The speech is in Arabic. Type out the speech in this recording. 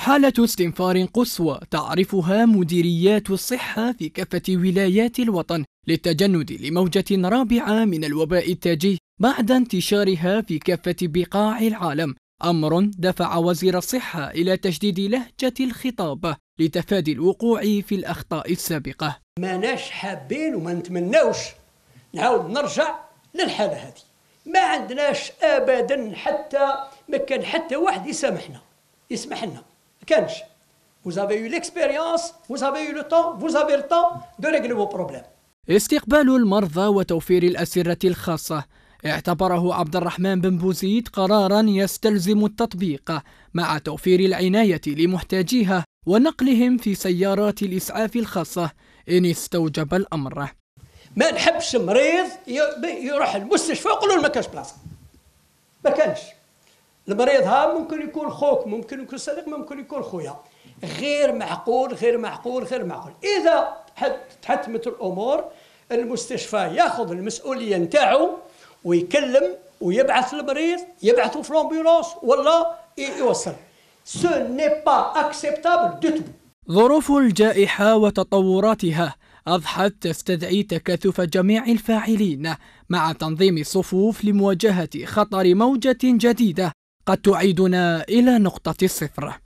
حالة استنفار قصوى تعرفها مديريات الصحة في كافة ولايات الوطن للتجند لموجة رابعة من الوباء التاجي بعد انتشارها في كافة بقاع العالم، أمر دفع وزير الصحة إلى تشديد لهجة الخطاب لتفادي الوقوع في الأخطاء السابقة. ماناش حابين وما نتمناوش نعاود نرجع للحالة هذه. ما عندناش أبدا حتى ما كان حتى واحد يسامحنا، يسمح لنا. كانش Vous avez eu l'expérience, vous avez eu le temps, vous avez le temps de régler vos problèmes. استقبال المرضى وتوفير الأسرة الخاصة اعتبره عبد الرحمن بن بوزيد قرارا يستلزم التطبيق مع توفير العناية لمحتاجيها ونقلهم في سيارات الإسعاف الخاصة إن استوجب الأمر ما نحبش مريض يروح المستشفى ويقولوا له ما كانش بلاصة ما كانش المريض ها ممكن يكون خوك ممكن يكون صديق ممكن يكون خويا غير معقول غير معقول غير معقول اذا تحتمت الامور المستشفى ياخذ المسؤوليه نتاعو ويكلم ويبعث المريض يبعثه في الامبيولونس ولا يوصل سو ني با اكسبتابل دو ظروف الجائحه وتطوراتها أضحت تستدعي تكاثف جميع الفاعلين مع تنظيم صفوف لمواجهة خطر موجة جديدة قد تعيدنا إلى نقطة الصفر